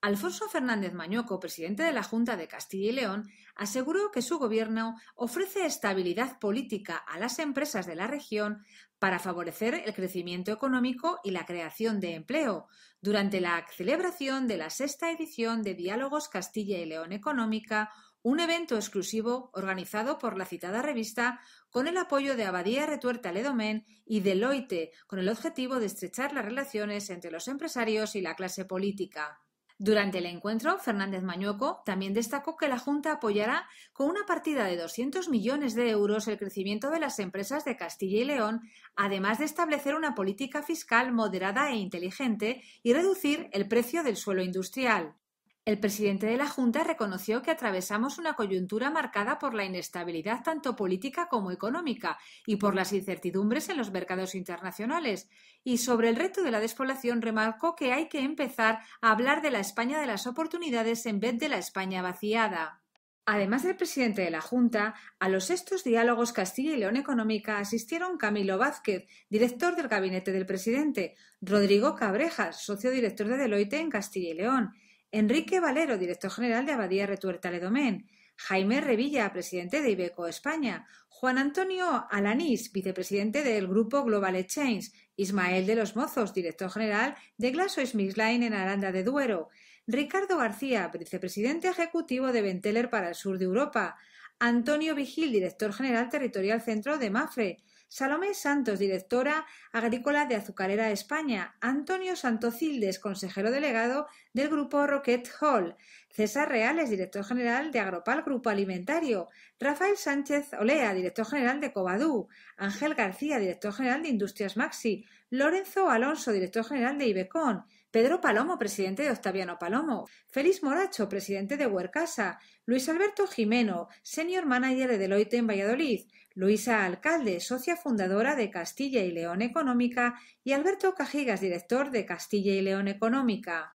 Alfonso Fernández Mañoco, presidente de la Junta de Castilla y León, aseguró que su gobierno ofrece estabilidad política a las empresas de la región para favorecer el crecimiento económico y la creación de empleo durante la celebración de la sexta edición de Diálogos Castilla y León Económica, un evento exclusivo organizado por la citada revista con el apoyo de Abadía Retuerta Ledomén y Deloitte, con el objetivo de estrechar las relaciones entre los empresarios y la clase política. Durante el encuentro, Fernández Mañueco también destacó que la Junta apoyará con una partida de 200 millones de euros el crecimiento de las empresas de Castilla y León, además de establecer una política fiscal moderada e inteligente y reducir el precio del suelo industrial. El presidente de la Junta reconoció que atravesamos una coyuntura marcada por la inestabilidad tanto política como económica y por las incertidumbres en los mercados internacionales. Y sobre el reto de la despoblación remarcó que hay que empezar a hablar de la España de las oportunidades en vez de la España vaciada. Además del presidente de la Junta, a los sextos diálogos Castilla y León Económica asistieron Camilo Vázquez, director del gabinete del presidente, Rodrigo Cabrejas, socio director de Deloitte en Castilla y León, Enrique Valero, director general de Abadía Retuerta Ledomén, Jaime Revilla, presidente de Ibeco España, Juan Antonio Alanís, vicepresidente del grupo Global Exchange, Ismael de los Mozos, director general de Glaso Smith en Aranda de Duero, Ricardo García, vicepresidente ejecutivo de Venteler para el sur de Europa, Antonio Vigil, director general territorial centro de Mafre, Salomé Santos, directora agrícola de Azucarera España, Antonio Santocildes, consejero delegado del grupo Rocket Hall, César Reales, director general de Agropal Grupo Alimentario, Rafael Sánchez Olea, director general de Cobadú. Ángel García, director general de Industrias Maxi, Lorenzo Alonso, director general de Ibecon, Pedro Palomo, presidente de Octaviano Palomo, Félix Moracho, presidente de Huercasa, Luis Alberto Jimeno, senior manager de Deloitte en Valladolid, Luisa Alcalde, socia fundadora de Castilla y León Económica, y Alberto Cajigas, director de Castilla y León Económica.